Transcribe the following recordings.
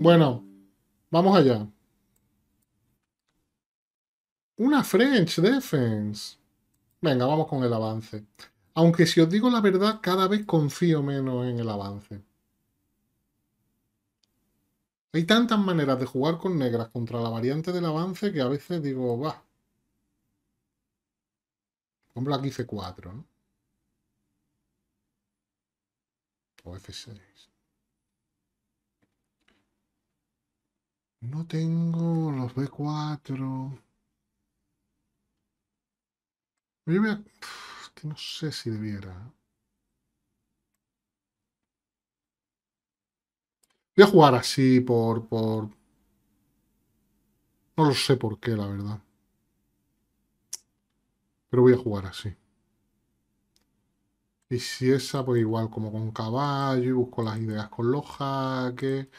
Bueno, vamos allá. Una French Defense. Venga, vamos con el avance. Aunque si os digo la verdad, cada vez confío menos en el avance. Hay tantas maneras de jugar con negras contra la variante del avance que a veces digo, va. Por ejemplo, aquí C4, ¿no? O F6. No tengo los B4. Yo voy a... no sé si debiera. Voy a jugar así por, por... No lo sé por qué, la verdad. Pero voy a jugar así. Y si esa, pues igual como con caballo y busco las ideas con los que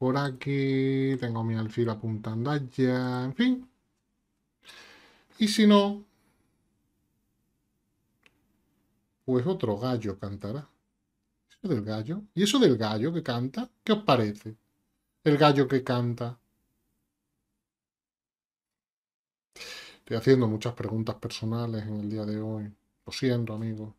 por aquí, tengo mi alfil apuntando allá, en fin. Y si no, pues otro gallo cantará. Eso del gallo. ¿Y eso del gallo que canta? ¿Qué os parece? El gallo que canta. Estoy haciendo muchas preguntas personales en el día de hoy. Lo siento, amigos.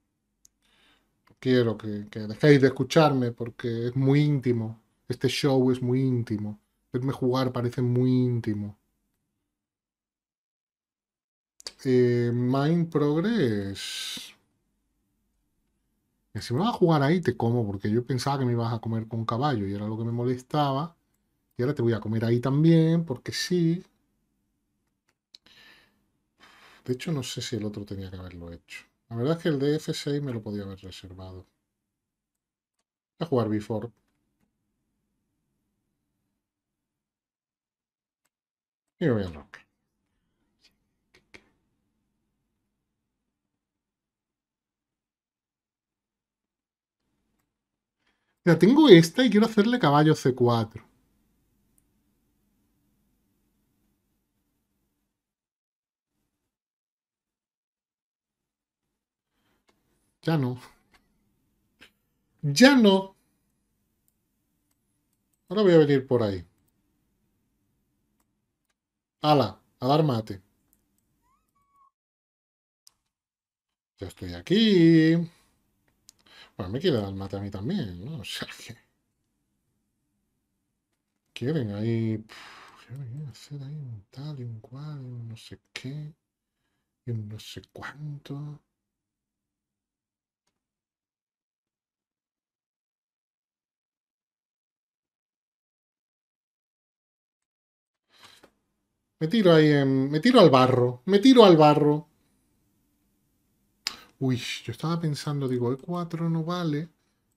Quiero que, que dejéis de escucharme porque es muy íntimo. Este show es muy íntimo. Verme jugar parece muy íntimo. Eh, Mind Progress. si me vas a jugar ahí, te como, porque yo pensaba que me ibas a comer con caballo y era lo que me molestaba. Y ahora te voy a comer ahí también, porque sí. De hecho, no sé si el otro tenía que haberlo hecho. La verdad es que el de F6 me lo podía haber reservado. Voy a jugar Before. ya Ya tengo esta y quiero hacerle caballo C4. Ya no. Ya no. Ahora voy a venir por ahí. Ala, a dar mate. Ya estoy aquí. Bueno, me quiere dar mate a mí también, ¿no? O sea que... Quieren ahí... hacer ahí un tal y un cual y un no sé qué. Y un no sé cuánto. Me tiro ahí Me tiro al barro. Me tiro al barro. Uy, yo estaba pensando, digo, el 4 no vale.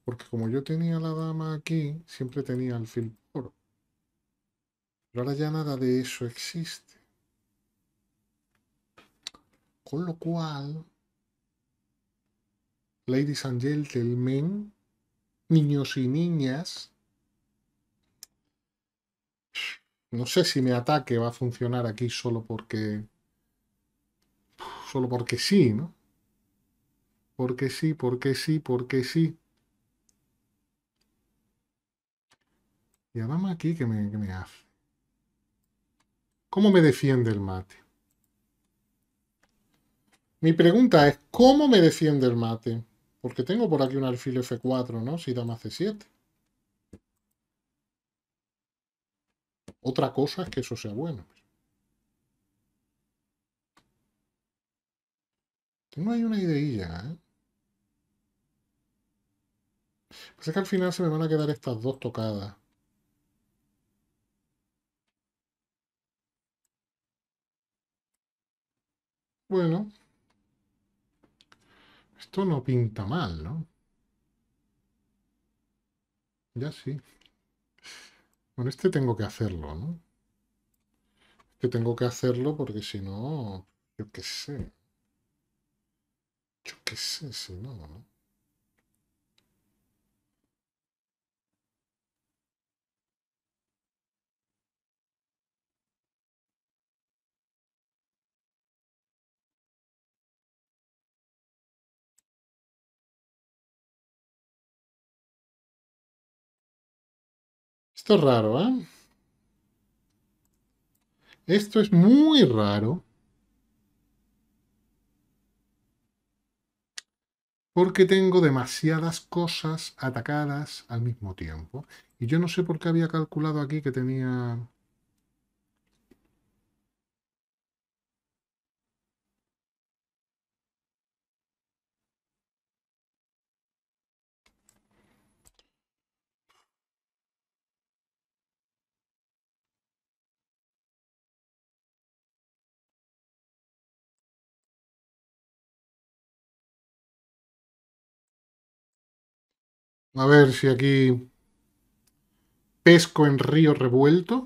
Porque como yo tenía la dama aquí, siempre tenía el filtro. Pero ahora ya nada de eso existe. Con lo cual... Ladies and gentlemen, niños y niñas, No sé si mi ataque va a funcionar aquí solo porque... Solo porque sí, ¿no? Porque sí, porque sí, porque sí. Y además aquí que me, hace. ¿Cómo me defiende el mate? Mi pregunta es, ¿cómo me defiende el mate? Porque tengo por aquí un alfil F4, ¿no? Si dama C7. Otra cosa es que eso sea bueno. Pues. No hay una idea, ¿eh? Pues es que al final se me van a quedar estas dos tocadas. Bueno. Esto no pinta mal, ¿no? Ya sí. Bueno, este tengo que hacerlo, ¿no? Este tengo que hacerlo porque si no, yo qué sé. Yo qué sé, si no, ¿no? Esto es raro, ¿eh? Esto es muy raro. Porque tengo demasiadas cosas atacadas al mismo tiempo. Y yo no sé por qué había calculado aquí que tenía A ver si aquí pesco en río revuelto.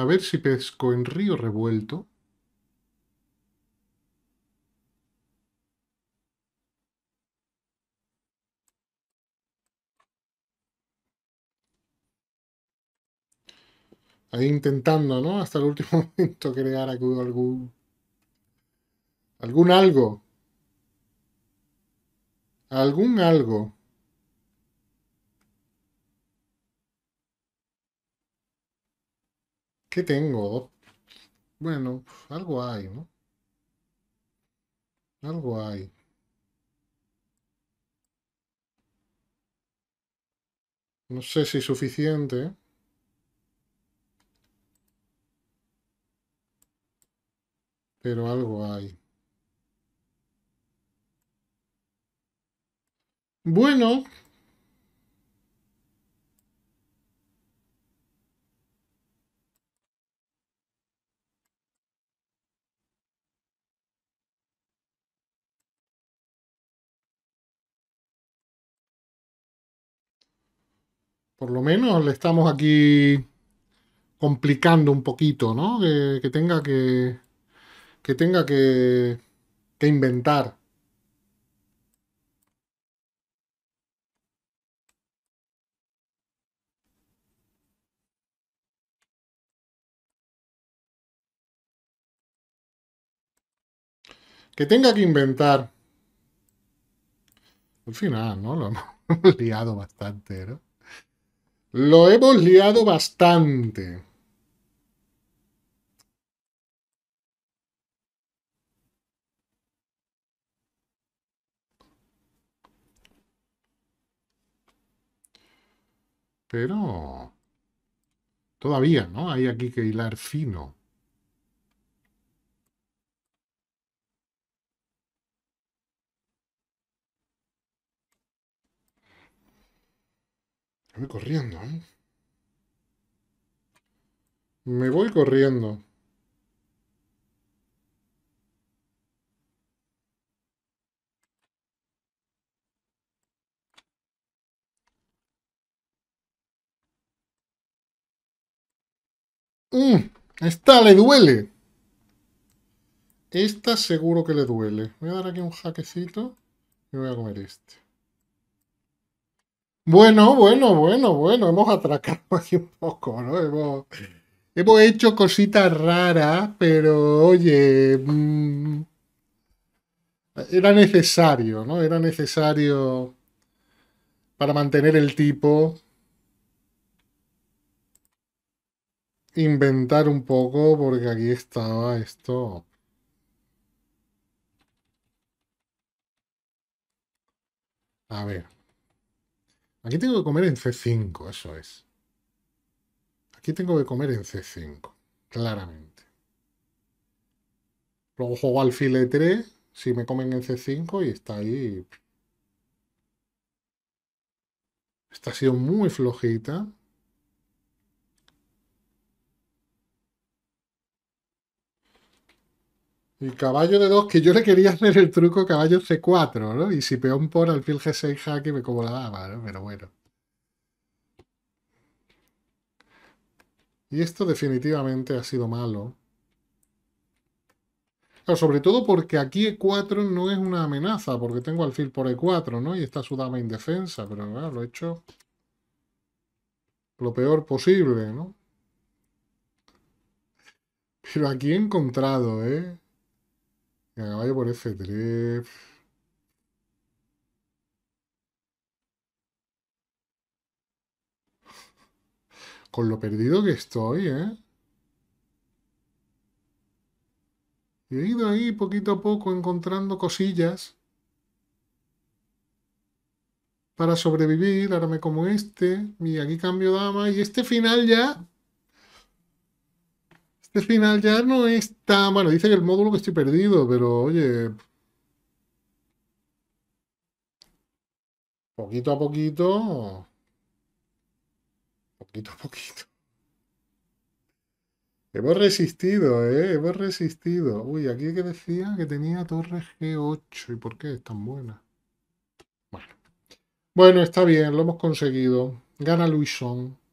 A ver si pesco en río revuelto. intentando, ¿no? Hasta el último momento crear algún, algún algo. Algún algo. ¿Qué tengo? Bueno, algo hay, ¿no? Algo hay. No sé si es suficiente. pero algo hay. Bueno. Por lo menos le estamos aquí complicando un poquito, ¿no? que, que tenga que que tenga que, que inventar. Que tenga que inventar. Al final, ¿no? Lo hemos liado bastante, ¿no? Lo hemos liado bastante. Pero todavía, ¿no? Hay aquí que hilar fino. Me voy corriendo, ¿eh? Me voy corriendo. Mm, está, esta le duele. Esta seguro que le duele. Voy a dar aquí un jaquecito y voy a comer este. Bueno, bueno, bueno, bueno. Hemos atracado aquí un poco, ¿no? Hemos, hecho cositas raras, pero oye... Mm, era necesario, ¿no? Era necesario para mantener el tipo inventar un poco porque aquí estaba esto. A ver. Aquí tengo que comer en C5, eso es. Aquí tengo que comer en C5, claramente. Luego juego al file 3 si me comen en C5 y está ahí. Esta ha sido muy flojita. Y caballo de 2, que yo le quería hacer el truco caballo C4, ¿no? Y si peón por alfil G6 que me como la dama, ¿no? Pero bueno. Y esto definitivamente ha sido malo. sobre todo porque aquí E4 no es una amenaza, porque tengo alfil por E4, ¿no? Y está su dama indefensa, pero lo he hecho lo peor posible, ¿no? Pero aquí he encontrado, ¿eh? Y por F3. Con lo perdido que estoy, ¿eh? he ido ahí poquito a poco encontrando cosillas para sobrevivir. Ahora como este. Y aquí cambio dama. Y este final ya final ya no está. Bueno, dice que el módulo que estoy perdido, pero oye... Poquito a poquito... Poquito a poquito. Hemos resistido, ¿eh? Hemos resistido. Uy, aquí que decía que tenía torre G8. ¿Y por qué es tan buena? Bueno. Bueno, está bien, lo hemos conseguido. Gana Luisón.